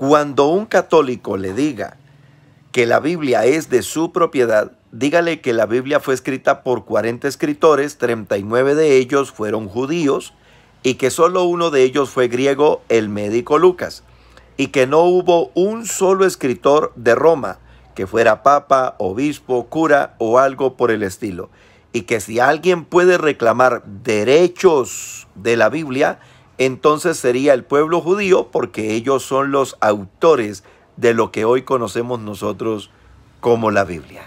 Cuando un católico le diga que la Biblia es de su propiedad, dígale que la Biblia fue escrita por 40 escritores, 39 de ellos fueron judíos y que solo uno de ellos fue griego, el médico Lucas, y que no hubo un solo escritor de Roma que fuera papa, obispo, cura o algo por el estilo, y que si alguien puede reclamar derechos de la Biblia, entonces sería el pueblo judío porque ellos son los autores de lo que hoy conocemos nosotros como la Biblia.